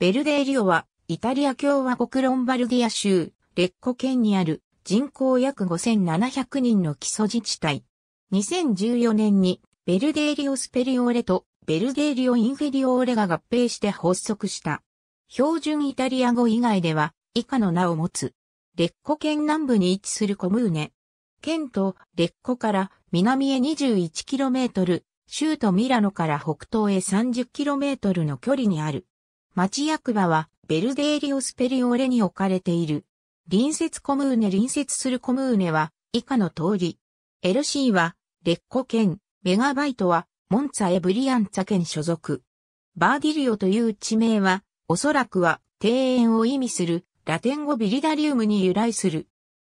ベルデーリオは、イタリア共和国ロンバルディア州、レッコ県にある人口約5700人の基礎自治体。2014年に、ベルデーリオスペリオーレとベルデーリオインフェリオーレが合併して発足した。標準イタリア語以外では、以下の名を持つ。レッコ県南部に位置するコムーネ。県とレッコから南へ 21km、州都ミラノから北東へ 30km の距離にある。町役場はベルデーリオスペリオーレに置かれている。隣接コムーネ隣接するコムーネは以下の通り。LC はレッコ県、メガバイトはモンツァエブリアンツァ県所属。バーディリオという地名はおそらくは庭園を意味するラテン語ビリダリウムに由来する。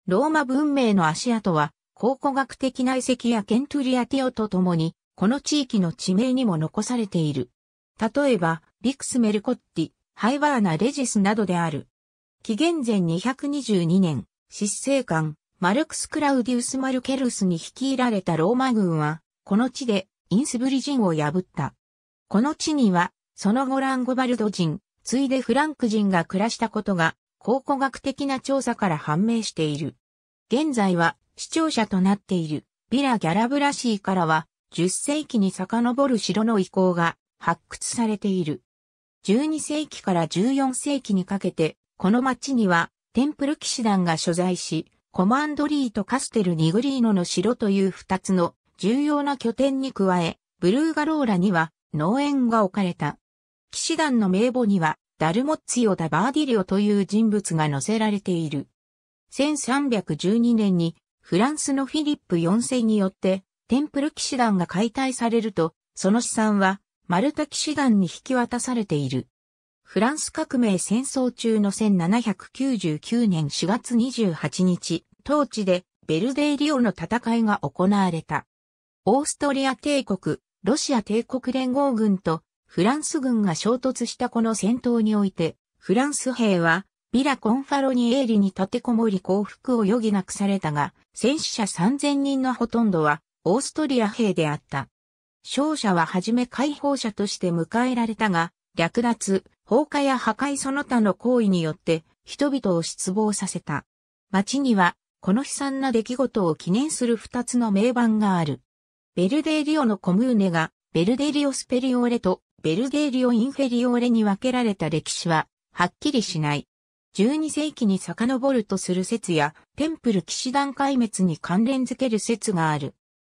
ローマ文明の足跡は考古学的内跡やケントゥリアティオとともにこの地域の地名にも残されている。例えば、ビクス・メルコッティ、ハイバーナ・レジスなどである。紀元前222年、執政官、マルクス・クラウディウス・マルケルスに率いられたローマ軍は、この地でインスブリ人を破った。この地には、その後ランゴバルド人、ついでフランク人が暮らしたことが、考古学的な調査から判明している。現在は、視聴者となっている、ビラ・ギャラブラシーからは、10世紀に遡る城の遺構が発掘されている。12世紀から14世紀にかけて、この町にはテンプル騎士団が所在し、コマンドリーとカステルニグリーノの城という二つの重要な拠点に加え、ブルーガローラには農園が置かれた。騎士団の名簿には、ダルモッツィオ・ダ・バーディリオという人物が載せられている。1312年にフランスのフィリップ4世によってテンプル騎士団が解体されると、その資産はマルタ騎士団に引き渡されている。フランス革命戦争中の1799年4月28日、当地でベルデイリオの戦いが行われた。オーストリア帝国、ロシア帝国連合軍とフランス軍が衝突したこの戦闘において、フランス兵はビラ・コンファロニエーリに立てこもり降伏を余儀なくされたが、戦死者3000人のほとんどはオーストリア兵であった。勝者ははじめ解放者として迎えられたが、略奪、放火や破壊その他の行為によって人々を失望させた。町には、この悲惨な出来事を記念する二つの名盤がある。ベルデーリオのコムーネが、ベルデーリオスペリオーレとベルデーリオインフェリオーレに分けられた歴史は、はっきりしない。12世紀に遡るとする説や、テンプル騎士団壊滅に関連づける説がある。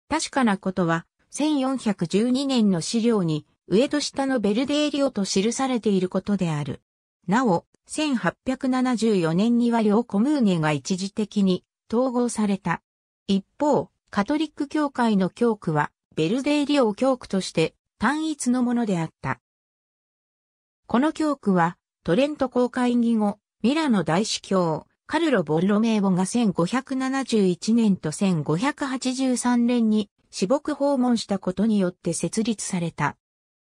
確かなことは、1412年の資料に、上と下のベルデーリオと記されていることである。なお、1874年には両コムーネが一時的に統合された。一方、カトリック教会の教区は、ベルデーリオ教区として単一のものであった。この教区は、トレント公会議後、ミラノ大司教、カルロ・ボッロメーボが1571年と1583年に私牧訪問したことによって設立された。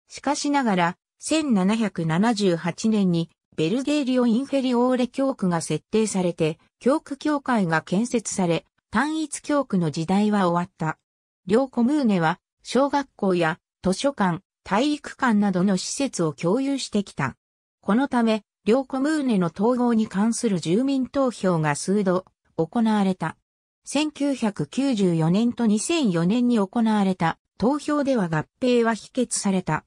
しかしながら、1778年にベルゲーリオ・インフェリオーレ教区が設定されて、教区教会が建設され、単一教区の時代は終わった。両コムーネは、小学校や図書館、体育館などの施設を共有してきた。このため、両コムーネの統合に関する住民投票が数度行われた。1994年と2004年に行われた投票では合併は否決された。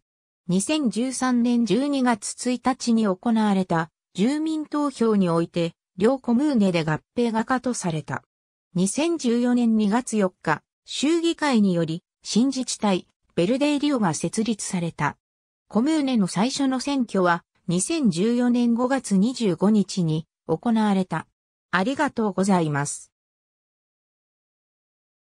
2013年12月1日に行われた住民投票において両コムーネで合併が可とされた。2014年2月4日、衆議会により新自治体ベルデイリオが設立された。コムーネの最初の選挙は2014年5月25日に行われた。ありがとうございます。